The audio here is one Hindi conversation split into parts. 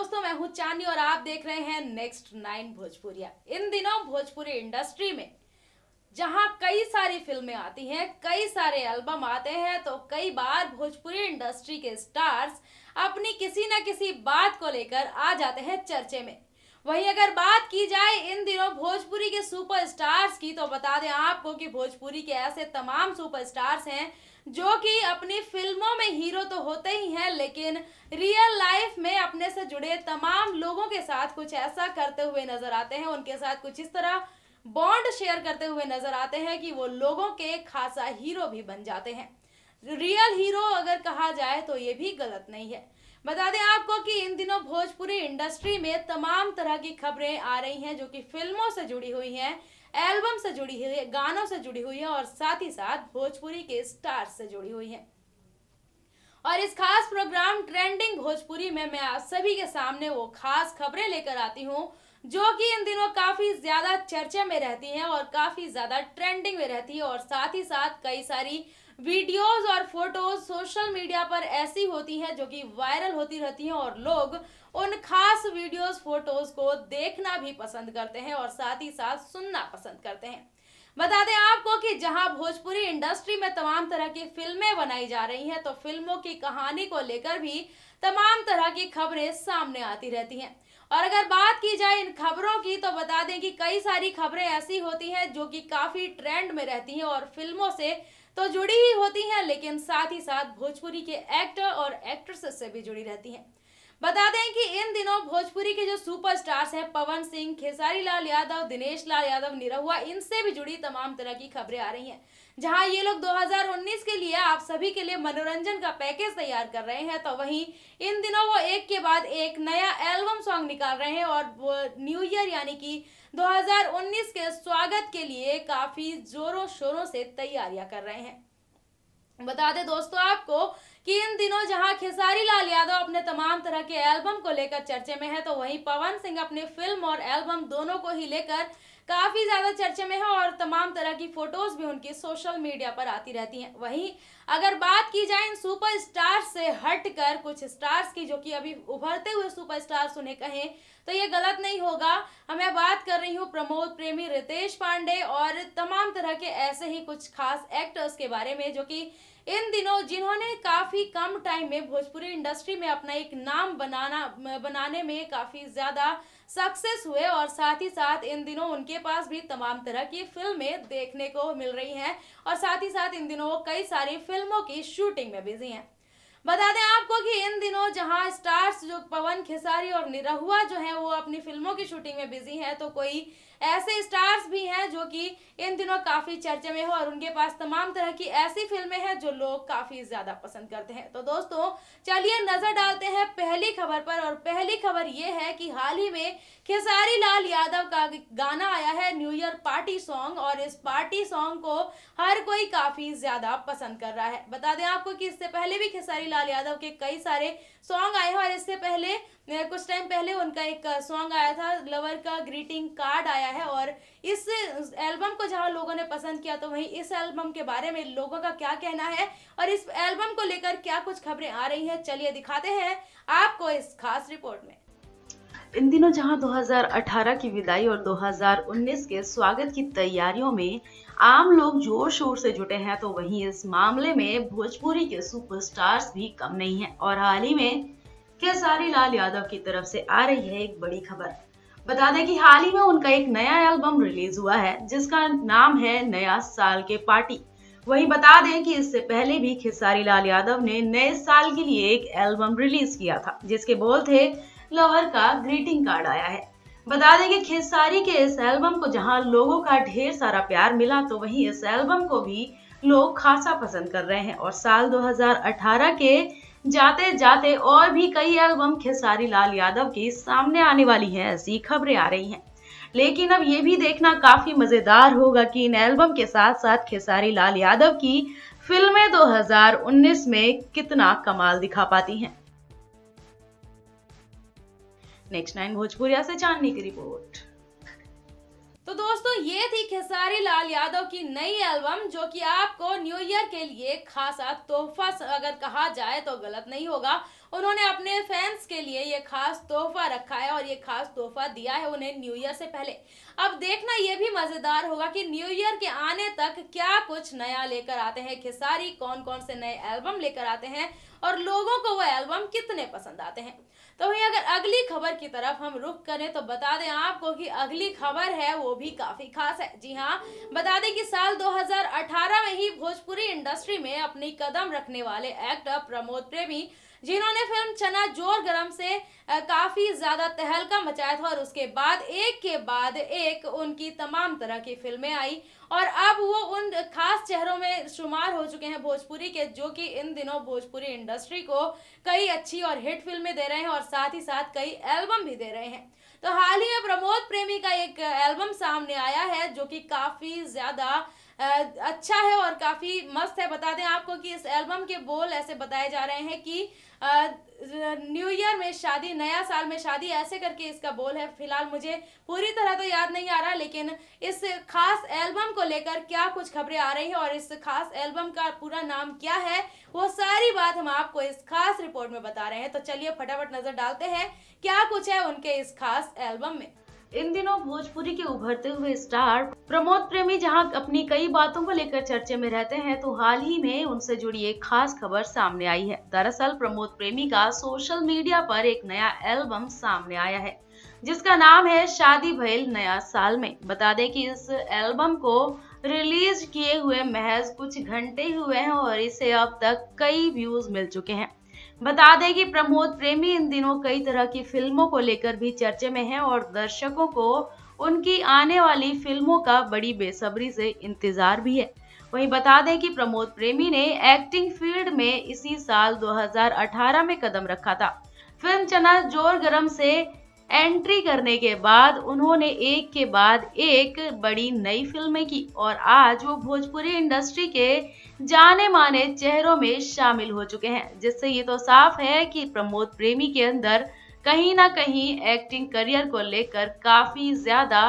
दोस्तों मैं हूं चांदी और आप देख रहे हैं नेक्स्ट नाइन भोजपुरिया इन दिनों भोजपुरी इंडस्ट्री में जहां कई सारी फिल्में आती हैं कई सारे एल्बम आते हैं तो कई बार भोजपुरी इंडस्ट्री के स्टार्स अपनी किसी न किसी बात को लेकर आ जाते हैं चर्चे में वहीं अगर बात की जाए इन दिनों भोजपुरी के सुपरस्टार्स की तो बता दें आपको कि भोजपुरी के ऐसे तमाम सुपरस्टार्स हैं जो कि अपनी फिल्मों में हीरो तो होते ही हैं लेकिन रियल लाइफ में अपने से जुड़े तमाम लोगों के साथ कुछ ऐसा करते हुए नजर आते हैं उनके साथ कुछ इस तरह बॉन्ड शेयर करते हुए नजर आते हैं कि वो लोगों के खासा हीरो भी बन जाते हैं रियल हीरो अगर कहा जाए तो ये भी गलत नहीं है बता दें आपको कि इन दिनों भोजपुरी इंडस्ट्री में तमाम तरह की खबरें आ रही हैं जो कि फिल्मों से जुड़ी हुई हैं एल्बम से जुड़ी हुई है गानों से जुड़ी हुई है और साथ ही साथ भोजपुरी के स्टार से जुड़ी हुई है और इस खास प्रोग्राम ट्रेंडिंग भोजपुरी में मैं आप सभी के सामने वो खास खबरें लेकर आती हूँ जो कि इन दिनों काफ़ी ज़्यादा चर्चा में रहती है और काफ़ी ज़्यादा ट्रेंडिंग में रहती है और साथ ही साथ कई सारी वीडियोस और फोटोज सोशल मीडिया पर ऐसी होती हैं जो कि वायरल होती रहती हैं और लोग उन खास वीडियोस फोटोज को देखना भी पसंद करते हैं और साथ ही साथ सुनना पसंद करते हैं बता दें आपको कि जहां भोजपुरी इंडस्ट्री में तमाम तरह की फिल्में बनाई जा रही हैं तो फिल्मों की कहानी को लेकर भी तमाम तरह की खबरें सामने आती रहती हैं और अगर बात की जाए इन खबरों की तो बता दें कि कई सारी खबरें ऐसी होती हैं जो कि काफ़ी ट्रेंड में रहती हैं और फिल्मों से तो जुड़ी ही होती हैं लेकिन साथ ही साथ भोजपुरी के एक्टर और एक्ट्रेसेस से भी जुड़ी रहती हैं बता दें कि इन दिनों भोजपुरी के जो सुपरस्टार्स हैं पवन सिंह खेसारी लाल यादव दिनेश लाल यादव निरहुआ इनसे भी जुड़ी तमाम तरह की खबरें आ रही हैं जहां ये लोग 2019 के लिए आप सभी के लिए मनोरंजन का पैकेज तैयार कर रहे हैं तो वहीं इन दिनों वो एक के बाद एक नया एल्बम सॉन्ग निकाल रहे हैं और न्यू ईयर यानी कि 2019 के स्वागत के लिए काफी जोरों शोरों से तैयारियां कर रहे हैं बता दें दोस्तों आपको कि इन दिनों जहां खेसारी लाल यादव अपने तमाम तरह के एल्बम को लेकर चर्चे में है तो वहीं पवन सिंह अपनी फिल्म और एल्बम दोनों को ही लेकर काफ़ी ज़्यादा चर्चे में है और तमाम तरह की फ़ोटोज़ भी उनकी सोशल मीडिया पर आती रहती हैं वहीं अगर बात की जाए इन सुपरस्टार्स से हटकर कुछ स्टार्स की जो कि अभी उभरते हुए सुपरस्टार्स उन्हें कहें तो ये गलत नहीं होगा मैं बात कर रही हूँ प्रमोद प्रेमी रितेश पांडे और तमाम तरह के ऐसे ही कुछ खास एक्टर्स के बारे में जो कि इन दिनों जिन्होंने काफ़ी कम टाइम में भोजपुरी इंडस्ट्री में अपना एक नाम बनाना बनाने में काफ़ी ज़्यादा सक्सेस हुए और साथ ही साथ इन दिनों उनके पास भी तमाम तरह की फिल्में देखने को मिल रही हैं और साथ ही साथ इन दिनों वो कई सारी फिल्मों की शूटिंग में बिजी हैं बता दें आपको कि इन दिनों जहां स्टार्स जो पवन खेसारी और निरहुआ जो हैं वो अपनी फिल्मों की शूटिंग में बिजी हैं तो कोई ऐसे स्टार्स भी हैं जो कि इन दिनों काफ़ी चर्चे में हो और उनके पास तमाम तरह की ऐसी फिल्में हैं जो लोग काफ़ी ज़्यादा पसंद करते हैं तो दोस्तों चलिए नज़र डालते हैं पहली खबर पर और पहली खबर ये है कि हाल ही में खेसारी लाल यादव का गाना आया है न्यू ईयर पार्टी सॉन्ग और इस पार्टी सॉन्ग को हर कोई काफ़ी ज़्यादा पसंद कर रहा है बता दें आपको कि इससे पहले भी खेसारी लाल यादव के कई सारे सॉन्ग आए हैं और इससे पहले कुछ टाइम पहले उनका एक सॉन्ग आया था लवर का ग्रीटिंग कार्ड आया है और इस एल्बम को जहां लोगों ने पसंद किया तो वहीं इस एल्बम के बारे में लोगों का क्या कहना है और इस एल्बम को लेकर क्या कुछ खबरें आ रही हैं चलिए दिखाते हैं आपको इस खास रिपोर्ट में इन दिनों जहां 2018 की विदाई और 2019 के स्वागत की तैयारियों में आम लोग जोर शोर से जुटे हैं तो वहीं इस मामले में भोजपुरी के सुपरस्टार्स भी कम नहीं हैं और हाल ही में खेसारी लाल यादव की तरफ से आ रही है एक बड़ी खबर बता दें कि हाल ही में उनका एक नया एल्बम रिलीज हुआ है जिसका नाम है नया साल के पार्टी वही बता दें कि इससे पहले भी खेसारी लाल यादव ने नए साल के लिए एक एल्बम रिलीज किया था जिसके बोल थे लवर का ग्रीटिंग कार्ड आया है बता दें कि खेसारी के इस एल्बम को जहां लोगों का ढेर सारा प्यार मिला तो वहीं इस एल्बम को भी लोग खासा पसंद कर रहे हैं और साल 2018 के जाते जाते और भी कई एल्बम खेसारी लाल यादव की सामने आने वाली हैं ऐसी खबरें आ रही हैं लेकिन अब ये भी देखना काफी मजेदार होगा कि इन एल्बम के साथ साथ खेसारी लाल यादव की फिल्में 2019 में कितना कमाल दिखा पाती हैं नेक्स्ट नाइन भोजपुरिया से चांदनी की रिपोर्ट तो दोस्तों ये थी खेसारी लाल यादव की नई एल्बम जो कि आपको न्यू ईयर के लिए खासा तोहफा अगर कहा जाए तो गलत नहीं होगा उन्होंने अपने फैंस के लिए ये खास तोहफा रखा है और ये खास तोहफा दिया है उन्हें न्यू ईयर से पहले अब देखना ये भी मजेदार होगा कि न्यू ईयर के आने तक क्या कुछ नया लेकर आते हैं खेसारी कौन कौन से नए एल्बम लेकर आते हैं और लोगों को वो एल्बम कितने पसंद आते हैं तो वही अगर अगली खबर की तरफ हम रुख करें तो बता दें आपको कि अगली खबर है वो भी काफी खास है जी हाँ बता दें कि साल 2018 में ही भोजपुरी इंडस्ट्री में अपनी कदम रखने वाले एक्टर प्रमोद प्रेमी जिन्होंने फिल्म चना जोर गरम से काफ़ी ज़्यादा तहलका मचाया था और उसके बाद एक के बाद एक उनकी तमाम तरह की फिल्में आई और अब वो उन खास चेहरों में शुमार हो चुके हैं भोजपुरी के जो कि इन दिनों भोजपुरी इंडस्ट्री को कई अच्छी और हिट फिल्में दे रहे हैं और साथ ही साथ कई एल्बम भी दे रहे हैं तो हाल ही में प्रमोद प्रेमी का एक एल्बम सामने आया है जो कि काफ़ी ज़्यादा अच्छा है और काफ़ी मस्त है बता दें आपको कि इस एल्बम के बोल ऐसे बताए जा रहे हैं कि न्यू ईयर में शादी नया साल में शादी ऐसे करके इसका बोल है फिलहाल मुझे पूरी तरह तो याद नहीं आ रहा लेकिन इस खास एल्बम को लेकर क्या कुछ खबरें आ रही हैं और इस खास एल्बम का पूरा नाम क्या है वो सारी बात हम आपको इस खास रिपोर्ट में बता रहे हैं तो चलिए फटाफट नज़र डालते हैं क्या कुछ है उनके इस खास एल्बम में इन दिनों भोजपुरी के उभरते हुए स्टार प्रमोद प्रेमी जहां अपनी कई बातों को लेकर चर्चे में रहते हैं तो हाल ही में उनसे जुड़ी एक खास खबर सामने आई है दरअसल प्रमोद प्रेमी का सोशल मीडिया पर एक नया एल्बम सामने आया है जिसका नाम है शादी भैल नया साल में बता दें कि इस एल्बम को रिलीज किए हुए महज कुछ घंटे हुए हैं और इसे अब तक कई व्यूज मिल चुके हैं बता दें कि प्रमोद प्रेमी इन दिनों कई तरह की फिल्मों को लेकर भी चर्चे में हैं और दर्शकों को उनकी आने वाली फिल्मों का बड़ी बेसब्री से इंतजार भी है वहीं बता दें कि प्रमोद प्रेमी ने एक्टिंग फील्ड में इसी साल 2018 में कदम रखा था फिल्म चना जोर गरम से एंट्री करने के बाद उन्होंने एक के बाद एक बड़ी नई फिल्में की और आज वो भोजपुरी इंडस्ट्री के जाने माने चेहरों में शामिल हो चुके हैं जिससे ये तो साफ है कि प्रमोद प्रेमी के अंदर कहीं ना कहीं एक्टिंग करियर को लेकर काफ़ी ज़्यादा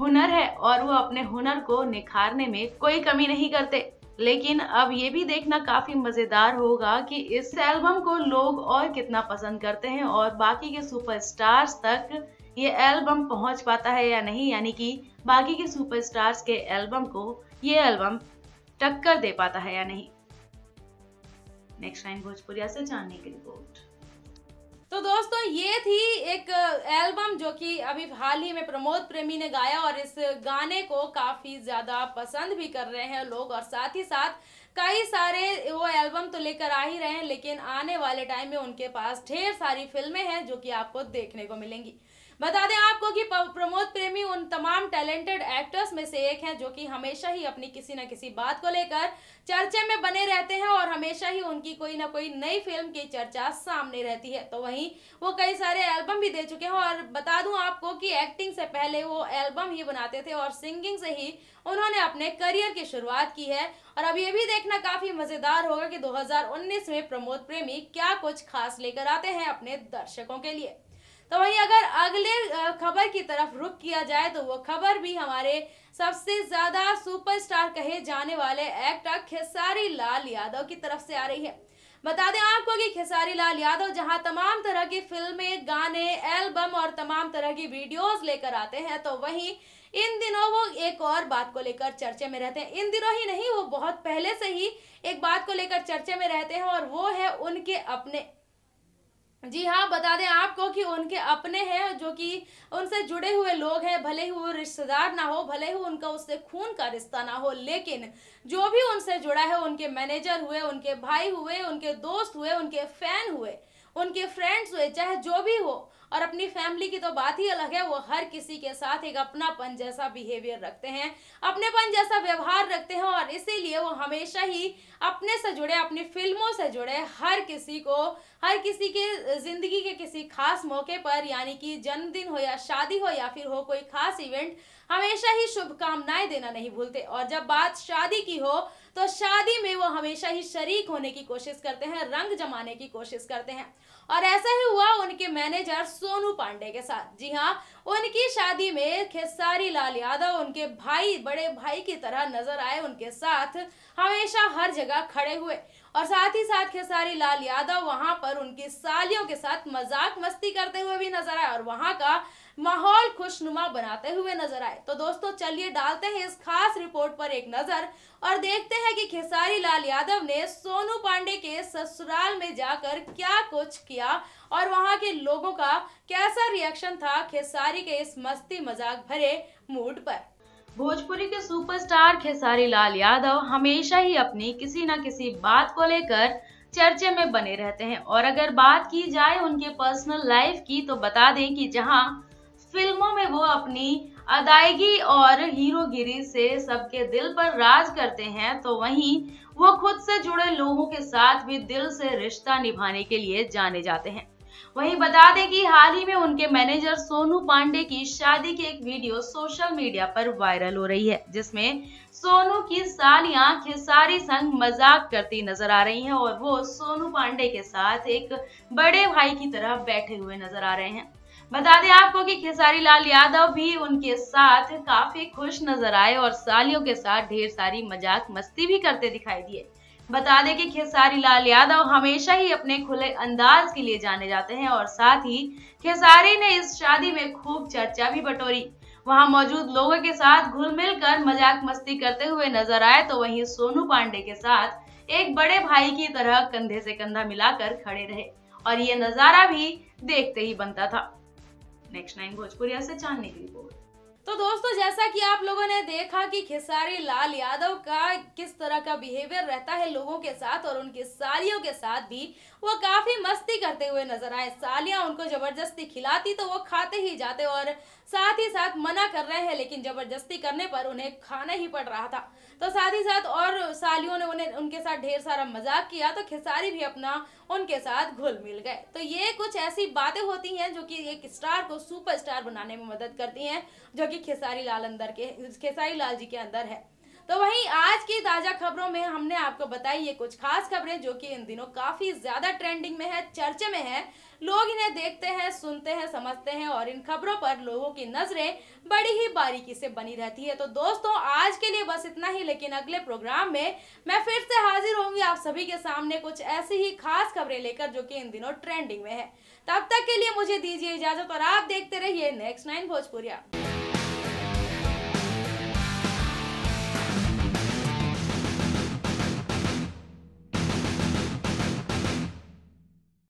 हुनर है और वो अपने हुनर को निखारने में कोई कमी नहीं करते लेकिन अब ये भी देखना काफ़ी मज़ेदार होगा कि इस एल्बम को लोग और कितना पसंद करते हैं और बाकी के सुपरस्टार्स तक ये एल्बम पहुंच पाता है या नहीं यानी कि बाकी के सुपरस्टार्स के एल्बम को ये एल्बम टक्कर दे पाता है या नहीं नेक्स्ट टाइम भोजपुरिया से जानने की रिपोर्ट तो दोस्तों ये थी एक एल्बम जो कि अभी हाल ही में प्रमोद प्रेमी ने गाया और इस गाने को काफ़ी ज़्यादा पसंद भी कर रहे हैं लोग और साथ ही साथ कई सारे वो एल्बम तो लेकर आ ही रहे हैं लेकिन आने वाले टाइम में उनके पास ढेर सारी फिल्में हैं जो कि आपको देखने को मिलेंगी बता दें आपको कि प्रमोद प्रेमी उन तमाम टैलेंटेड एक्टर्स में से एक हैं जो कि हमेशा ही अपनी किसी न किसी बात को लेकर चर्चे में बने रहते हैं और हमेशा ही उनकी कोई ना कोई नई फिल्म की चर्चा सामने रहती है तो वहीं वो कई सारे एल्बम भी दे चुके हैं और बता दूं आपको कि एक्टिंग से पहले वो एल्बम ही बनाते थे और सिंगिंग से ही उन्होंने अपने करियर की शुरुआत की है और अब ये भी देखना काफी मजेदार होगा कि दो में प्रमोद प्रेमी क्या कुछ खास लेकर आते हैं अपने दर्शकों के लिए तो वहीं अगर अगले खबर की तरफ रुख किया जाए तो वो खबर भी हमारे सबसे ज्यादा सुपरस्टार कहे जाने वाले एक्टर खेसारी लाल यादव की तरफ से आ रही है बता दें आपको कि खेसारी लाल यादव जहां तमाम तरह की फिल्में गाने एल्बम और तमाम तरह की वीडियोस लेकर आते हैं तो वहीं इन दिनों वो एक और बात को लेकर चर्चे में रहते हैं इन दिनों ही नहीं वो बहुत पहले से ही एक बात को लेकर चर्चे में रहते हैं और वो है उनके अपने जी हाँ बता दें आपको कि उनके अपने हैं जो कि उनसे जुड़े हुए लोग हैं भले ही वो रिश्तेदार ना हो भले ही उनका उससे खून का रिश्ता ना हो लेकिन जो भी उनसे जुड़ा है उनके मैनेजर हुए उनके भाई हुए उनके दोस्त हुए उनके फैन हुए उनके फ्रेंड्स हुए चाहे जो भी हो और अपनी फैमिली की तो बात ही अलग है वो हर किसी के साथ एक अपनापन जैसा बिहेवियर रखते हैं अपनेपन जैसा व्यवहार रखते हैं और इसीलिए वो हमेशा ही अपने से जुड़े अपनी फिल्मों से जुड़े हर किसी को हर किसी के ज़िंदगी के किसी खास मौके पर यानी कि जन्मदिन हो या शादी हो या फिर हो कोई खास इवेंट हमेशा ही शुभकामनाएं देना नहीं भूलते और जब बात शादी की हो तो शादी में वो हमेशा ही शरीक होने की कोशिश करते हैं रंग जमाने की कोशिश करते हैं और ऐसा ही हुआ उनके मैनेजर सोनू पांडे के साथ जी हाँ उनकी शादी में खेसारी लाल यादव उनके भाई बड़े भाई की तरह नजर आए उनके साथ हमेशा हर जगह खड़े हुए और साथ ही साथ खेसारी लाल यादव वहां पर उनकी सालियों के साथ मजाक मस्ती करते हुए भी नजर आए और वहां का माहौल खुशनुमा बनाते हुए नजर आए तो दोस्तों चलिए डालते हैं इस खास रिपोर्ट पर एक नजर और देखते हैं कि खेसारी लाल यादव ने सोनू पांडे के ससुराल में जाकर क्या कुछ किया और वहां के लोगों का कैसा रिएक्शन था खेसारी के इस मस्ती मजाक भरे मूड पर भोजपुरी के सुपरस्टार खेसारी लाल यादव हमेशा ही अपनी किसी न किसी बात को लेकर चर्चे में बने रहते हैं और अगर बात की जाए उनके पर्सनल लाइफ की तो बता दें कि जहां फिल्मों में वो अपनी अदायगी और हीरोगिरी से सबके दिल पर राज करते हैं तो वहीं वो खुद से जुड़े लोगों के साथ भी दिल से रिश्ता निभाने के लिए जाने जाते हैं वहीं बता दें कि हाल ही में उनके मैनेजर सोनू पांडे की शादी की एक वीडियो सोशल मीडिया पर वायरल हो रही है जिसमें सोनू की सालियां खेसारी संग मजाक करती नजर आ रही हैं और वो सोनू पांडे के साथ एक बड़े भाई की तरह बैठे हुए नजर आ रहे हैं बता दें आपको कि खेसारी लाल यादव भी उनके साथ काफी खुश नजर आए और सालियों के साथ ढेर सारी मजाक मस्ती भी करते दिखाई दिए बता दें कि खेसारी लाल यादव हमेशा ही अपने खुले अंदाज के लिए जाने जाते हैं और साथ ही खेसारी ने इस शादी में खूब चर्चा भी बटोरी वहां मौजूद लोगों के साथ घुल मिल कर मजाक मस्ती करते हुए नजर आए तो वहीं सोनू पांडे के साथ एक बड़े भाई की तरह कंधे से कंधा मिलाकर खड़े रहे और ये नजारा भी देखते ही बनता था नेक्स्ट नाइन भोजपुरिया से चांदनी की रिपोर्ट तो दोस्तों जैसा कि आप लोगों ने देखा कि खेसारी लाल यादव का किस तरह का बिहेवियर रहता है लोगों के साथ और उनके सालियों के साथ भी वो काफ़ी मस्ती करते हुए नजर आए सालियां उनको ज़बरदस्ती खिलाती तो वो खाते ही जाते और साथ ही साथ मना कर रहे हैं लेकिन ज़बरदस्ती करने पर उन्हें खाना ही पड़ रहा था तो साथ ही साथ और सालियों ने उन्हें उनके साथ ढेर सारा मजाक किया तो खेसारी भी अपना उनके साथ घुल मिल गए तो ये कुछ ऐसी बातें होती हैं जो कि एक स्टार को सुपरस्टार बनाने में मदद करती हैं जो कि खेसारी लाल अंदर के खेसारी लाल जी के अंदर है तो वहीं आज की ताजा खबरों में हमने आपको बताई ये कुछ खास खबरें जो कि इन दिनों काफी ज्यादा ट्रेंडिंग में है चर्चे में है लोग इन्हें देखते हैं सुनते हैं समझते हैं और इन खबरों पर लोगों की नजरें बड़ी ही बारीकी से बनी रहती है तो दोस्तों आज के लिए बस इतना ही लेकिन अगले प्रोग्राम में मैं फिर से हाजिर होंगी आप सभी के सामने कुछ ऐसी ही खास खबरें लेकर जो कि इन दिनों ट्रेंडिंग में है तब तक के लिए मुझे दीजिए इजाजत और आप देखते रहिए नेक्स्ट नाइन भोजपुरिया